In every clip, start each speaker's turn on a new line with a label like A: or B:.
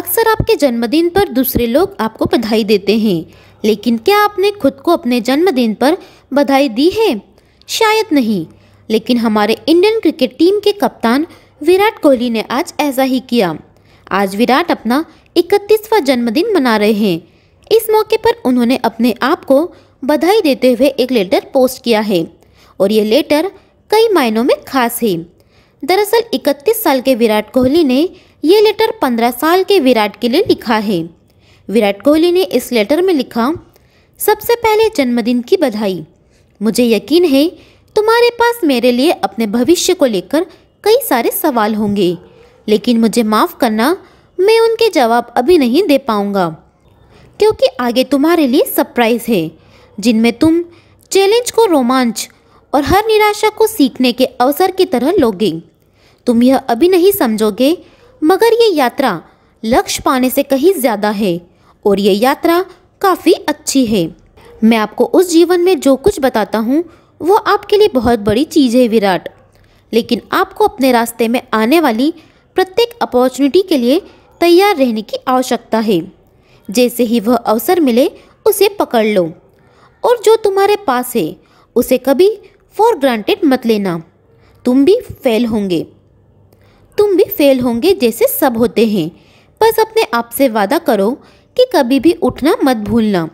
A: अक्सर आपके जन्मदिन पर दूसरे लोग आपको बधाई देते हैं लेकिन क्या आपने खुद को अपने जन्मदिन पर बधाई दी है शायद नहीं लेकिन हमारे इंडियन क्रिकेट टीम के कप्तान विराट कोहली ने आज ऐसा ही किया आज विराट अपना इकतीसवा जन्मदिन मना रहे हैं इस मौके पर उन्होंने अपने आप को बधाई देते हुए एक लेटर पोस्ट किया है और ये लेटर कई मायनों में खास है दरअसल 31 साल के विराट कोहली ने ये लेटर पंद्रह साल के विराट के लिए लिखा है विराट कोहली ने इस लेटर में लिखा सबसे पहले जन्मदिन की बधाई मुझे यकीन है तुम्हारे पास मेरे लिए अपने भविष्य को लेकर कई सारे सवाल होंगे लेकिन मुझे माफ़ करना मैं उनके जवाब अभी नहीं दे पाऊँगा क्योंकि आगे तुम्हारे लिए सरप्राइज है जिनमें तुम चैलेंज को रोमांच और हर निराशा को सीखने के अवसर की तरह लोगे तुम यह अभी नहीं समझोगे मगर ये यात्रा लक्ष्य पाने से कहीं ज़्यादा है और ये यात्रा काफ़ी अच्छी है मैं आपको उस जीवन में जो कुछ बताता हूँ वो आपके लिए बहुत बड़ी चीज़ है विराट लेकिन आपको अपने रास्ते में आने वाली प्रत्येक अपॉर्चुनिटी के लिए तैयार रहने की आवश्यकता है जैसे ही वह अवसर मिले उसे पकड़ लो और जो तुम्हारे पास है उसे कभी फॉर ग्रांटेड मत लेना तुम भी फेल होंगे तुम भी फेल होंगे जैसे सब होते हैं बस अपने आप से वादा करो कि कभी भी उठना मत भूलना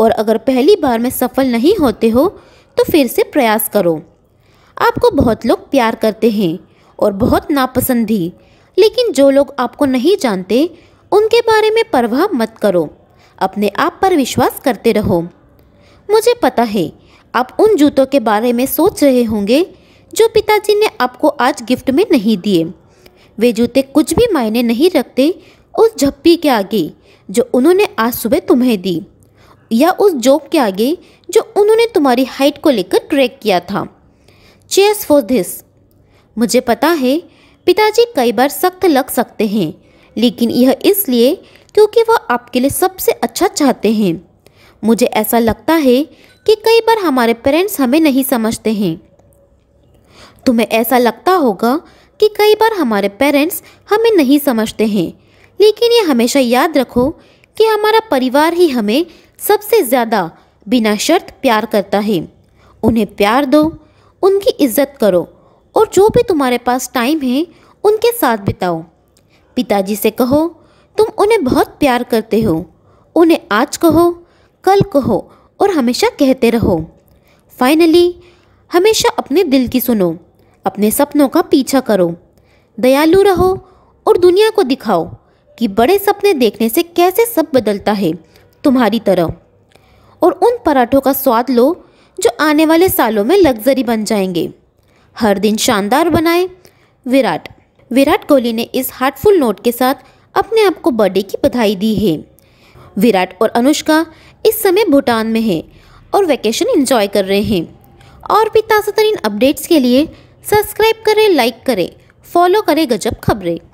A: और अगर पहली बार में सफल नहीं होते हो तो फिर से प्रयास करो आपको बहुत लोग प्यार करते हैं और बहुत नापसंद भी लेकिन जो लोग आपको नहीं जानते उनके बारे में परवाह मत करो अपने आप पर विश्वास करते रहो मुझे पता है आप उन जूतों के बारे में सोच रहे होंगे जो पिताजी ने आपको आज गिफ्ट में नहीं दिए वे जूते कुछ भी मायने नहीं रखते उस झप्पी के आगे जो उन्होंने आज सुबह तुम्हें दी या उस जोक के आगे जो उन्होंने तुम्हारी हाइट को लेकर क्रैक किया था चेयर्स फॉर धिस मुझे पता है पिताजी कई बार सख्त लग सकते हैं लेकिन यह इसलिए क्योंकि वह आपके लिए सबसे अच्छा चाहते हैं मुझे ऐसा लगता है कि कई बार हमारे पेरेंट्स हमें नहीं समझते हैं तुम्हें ऐसा लगता होगा कि कई बार हमारे पेरेंट्स हमें नहीं समझते हैं लेकिन ये हमेशा याद रखो कि हमारा परिवार ही हमें सबसे ज़्यादा बिना शर्त प्यार करता है उन्हें प्यार दो उनकी इज्जत करो और जो भी तुम्हारे पास टाइम है उनके साथ बिताओ पिताजी से कहो तुम उन्हें बहुत प्यार करते हो उन्हें आज कहो कल कहो और हमेशा कहते रहो फाइनली हमेशा अपने दिल की सुनो अपने सपनों का पीछा करो दयालु रहो और दुनिया को दिखाओ कि बड़े सपने देखने से कैसे सब बदलता है तुम्हारी तरह और उन पराठों का स्वाद लो जो आने वाले सालों में लग्जरी बन जाएंगे हर दिन शानदार बनाए विराट विराट कोहली ने इस हार्टफुल नोट के साथ अपने आप को बर्थडे की बधाई दी है विराट और अनुष्का इस समय भूटान में हैं और वैकेशन इंजॉय कर रहे हैं और भी ताज़ा तरीन अपडेट्स के लिए सब्सक्राइब करें लाइक करें फॉलो करें गजब खबरें